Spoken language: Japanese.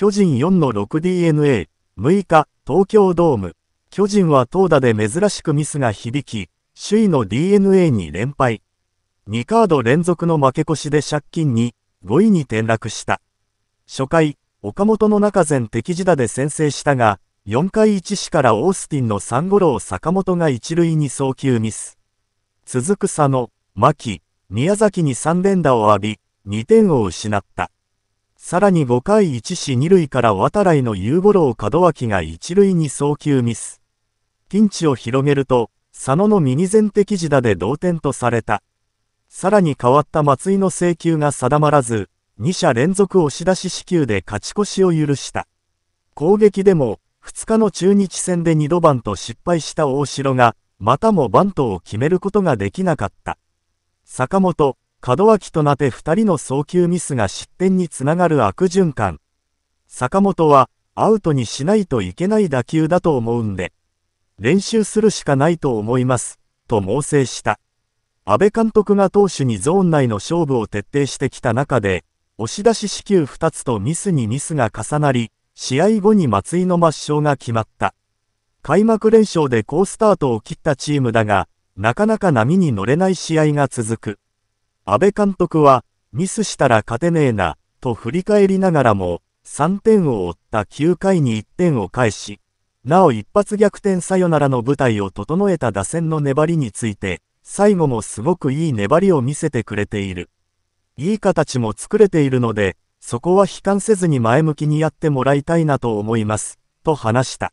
巨人4の 6DNA、6日、東京ドーム。巨人は投打で珍しくミスが響き、首位の DNA に連敗。2カード連続の負け越しで借金に、5位に転落した。初回、岡本の中前敵地打で先制したが、4回1死からオースティンの3ゴロを坂本が一塁に送球ミス。続く佐野、牧、宮崎に3連打を浴び、2点を失った。さらに5回1死2塁から渡来の夕五郎門脇が1塁に送球ミス。ピンチを広げると、佐野の右前的地打で同点とされた。さらに変わった松井の請求が定まらず、2者連続押し出し支給で勝ち越しを許した。攻撃でも、2日の中日戦で2度バント失敗した大城が、またもバントを決めることができなかった。坂本、門脇となて2人の送球ミスが失点につながる悪循環。坂本はアウトにしないといけない打球だと思うんで、練習するしかないと思います、と猛省した。安倍監督が投手にゾーン内の勝負を徹底してきた中で、押し出し四球2つとミスにミスが重なり、試合後に松井の抹消が決まった。開幕連勝で好スタートを切ったチームだが、なかなか波に乗れない試合が続く。安倍監督は、ミスしたら勝てねえな、と振り返りながらも、3点を追った9回に1点を返し、なお一発逆転さよならの舞台を整えた打線の粘りについて、最後もすごくいい粘りを見せてくれている。いい形も作れているので、そこは悲観せずに前向きにやってもらいたいなと思います、と話した。